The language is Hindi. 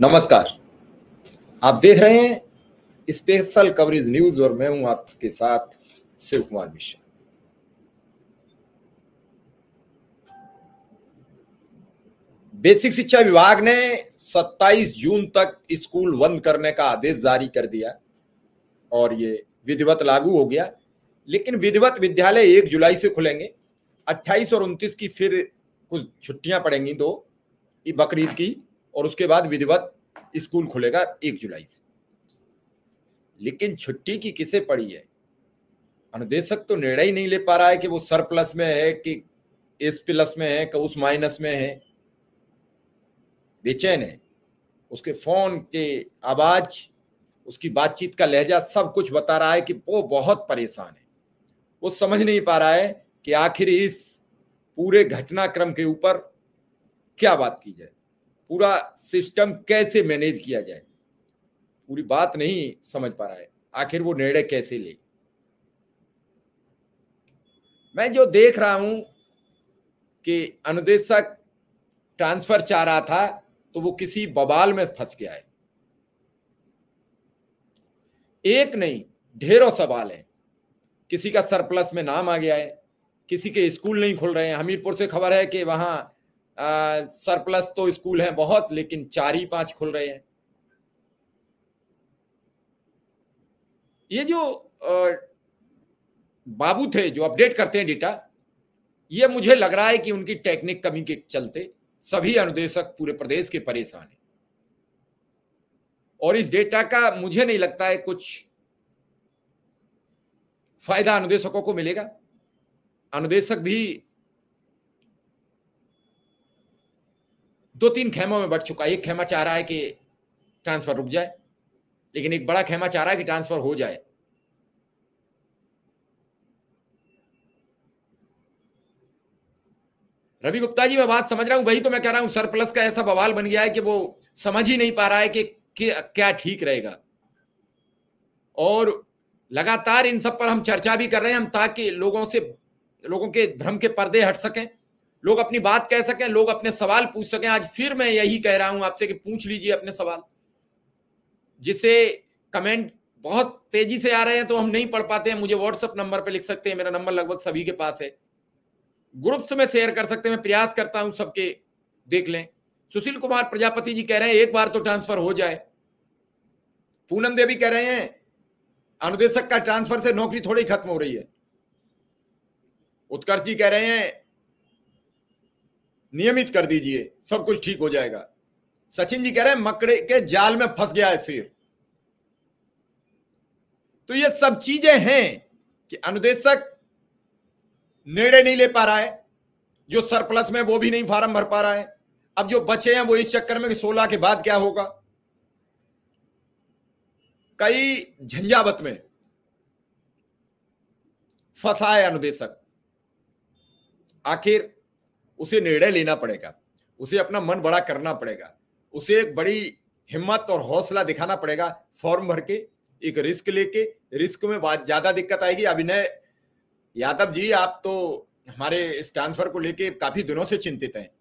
नमस्कार आप देख रहे हैं स्पेशल कवरेज न्यूज और मैं हूं आपके साथ शिव कुमार मिश्रा बेसिक शिक्षा विभाग ने 27 जून तक स्कूल बंद करने का आदेश जारी कर दिया और ये विधिवत लागू हो गया लेकिन विधिवत विद्यालय एक जुलाई से खुलेंगे 28 और 29 की फिर कुछ छुट्टियां पड़ेंगी दो बकरीद की और उसके बाद विधिवत स्कूल खुलेगा एक जुलाई से लेकिन छुट्टी की किसे पड़ी है अनुदेशक तो निर्णय ही नहीं ले पा रहा है कि वो सर प्लस में है कि एस प्लस में है कि उस माइनस में है बेचैन है उसके फोन के आवाज उसकी बातचीत का लहजा सब कुछ बता रहा है कि वो बहुत परेशान है वो समझ नहीं पा रहा है कि आखिर इस पूरे घटनाक्रम के ऊपर क्या बात की जाए पूरा सिस्टम कैसे मैनेज किया जाए पूरी बात नहीं समझ पा रहा है आखिर वो निर्णय कैसे ले मैं जो देख रहा हूं कि अनुदेशक ट्रांसफर चाह रहा था तो वो किसी बबाल में फंस गया है एक नहीं ढेरों सवाल है किसी का सरप्लस में नाम आ गया है किसी के स्कूल नहीं खुल रहे हैं हमीरपुर से खबर है कि वहां सरप्लस तो स्कूल है बहुत लेकिन चार ही पांच खुल रहे हैं ये जो आ, बाबू थे जो अपडेट करते हैं डेटा ये मुझे लग रहा है कि उनकी टेक्निक कमी के चलते सभी अनुदेशक पूरे प्रदेश के परेशान हैं और इस डेटा का मुझे नहीं लगता है कुछ फायदा अनुदेशकों को मिलेगा अनुदेशक भी दो तीन खेमों में बढ़ चुका है एक खेमा चाह रहा है कि ट्रांसफर रुक जाए लेकिन एक बड़ा खेमा चाह रहा है कि ट्रांसफर हो जाए रवि गुप्ता जी मैं बात समझ रहा हूं वही तो मैं कह रहा हूं सरप्लस का ऐसा बवाल बन गया है कि वो समझ ही नहीं पा रहा है कि क्या ठीक रहेगा और लगातार इन सब पर हम चर्चा भी कर रहे हैं हम ताकि लोगों से लोगों के भ्रम के पर्दे हट सकें लोग अपनी बात कह सकें लोग अपने सवाल पूछ सकें आज फिर मैं यही कह रहा हूं आपसे कि पूछ लीजिए अपने सवाल जिसे कमेंट बहुत तेजी से आ रहे हैं तो हम नहीं पढ़ पाते हैं मुझे व्हाट्सअप नंबर पर लिख सकते हैं मेरा नंबर लगभग सभी के पास है ग्रुप्स में शेयर कर सकते हैं मैं प्रयास करता हूं सबके देख लें सुशील कुमार प्रजापति जी कह रहे हैं एक बार तो ट्रांसफर हो जाए पूनम देवी कह रहे हैं अनुदेशक का ट्रांसफर से नौकरी थोड़ी खत्म हो रही है उत्कर्ष जी कह रहे हैं नियमित कर दीजिए सब कुछ ठीक हो जाएगा सचिन जी कह रहे हैं मकड़े के जाल में फंस गया है सिर तो ये सब चीजें हैं कि अनुदेशक निर्णय नहीं ले पा रहा है जो सरप्लस में वो भी नहीं फार्म भर पा रहा है अब जो बचे हैं वो इस चक्कर में कि 16 के बाद क्या होगा कई झंझावत में फंसा है अनुदेशक आखिर उसे निर्णय लेना पड़ेगा उसे अपना मन बड़ा करना पड़ेगा उसे एक बड़ी हिम्मत और हौसला दिखाना पड़ेगा फॉर्म भर के एक रिस्क लेके रिस्क में बात ज्यादा दिक्कत आएगी अभिनय यादव जी आप तो हमारे इस ट्रांसफर को लेके काफी दिनों से चिंतित हैं